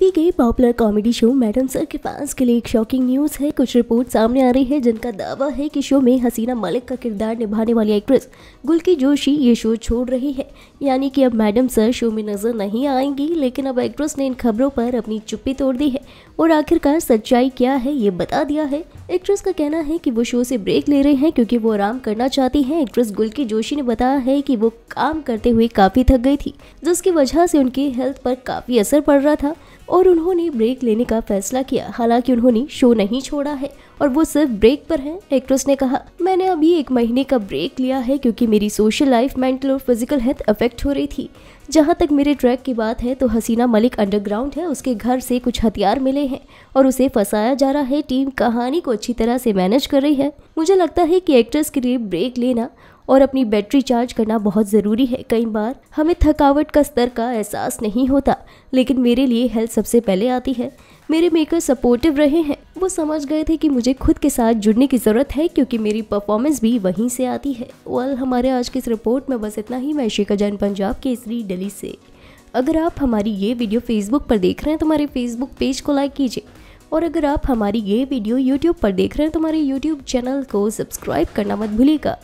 TV के popular comedy show Madam Sir के पास के लिए एक शॉकिंग न्यूज़ है कुछ रिपोर्ट सामने आ रही है जिनका दावा है कि शो में हसीना मलिक का किरदार निभाने वाली एक्ट्रेस गुलकी जोशी ये शो छोड़ रही है यानी कि अब मैडम सर शो में नज़र नहीं आएंगी लेकिन अब एक्ट्रेस ने इन खबरों पर अपनी चुप्पी तोड़ दी है और आखिरकार सच्चाई क्या है ये बता दिया है एक्ट्रेस का कहना है कि वो शो से ब्रेक ले रहे हैं क्योंकि वो आराम करना चाहती हैं एक्ट्रेस गुलकी जोशी ने बताया है कि वो काम करते हुए काफ़ी थक गई थी जिसकी वजह से उनकी हेल्थ पर काफ़ी असर पड़ रहा था और उन्होंने ब्रेक लेने का फैसला किया हालांकि उन्होंने शो नहीं छोड़ा है और वो सिर्फ ब्रेक पर हैं एक्ट्रेस ने कहा मैंने अभी एक महीने का ब्रेक लिया है क्योंकि मेरी सोशल लाइफ मेंटल और फिजिकल हेल्थ अफेक्ट हो रही थी जहाँ तक मेरे ट्रैक की बात है तो हसीना मलिक अंडरग्राउंड है उसके घर से कुछ हथियार मिले हैं और उसे फंसाया जा रहा है टीम कहानी को अच्छी तरह से मैनेज कर रही है मुझे लगता है कि एक्ट्रेस के लिए ब्रेक लेना और अपनी बैटरी चार्ज करना बहुत ज़रूरी है कई बार हमें थकावट का स्तर का एहसास नहीं होता लेकिन मेरे लिए हेल्थ सबसे पहले आती है मेरे मेकर सपोर्टिव रहे हैं वो समझ गए थे कि मुझे खुद के साथ जुड़ने की ज़रूरत है क्योंकि मेरी परफॉर्मेंस भी वहीं से आती है well, हमारे आज की इस रिपोर्ट में बस इतना ही मैं शेखा जैन पंजाब के इसरी से अगर आप हमारी ये वीडियो फेसबुक पर देख रहे हैं तो हमारे फेसबुक पेज को लाइक कीजिए और अगर आप हमारी ये वीडियो यूट्यूब पर देख रहे हैं तो हमारे यूट्यूब चैनल को सब्सक्राइब करना मत भूलिएगा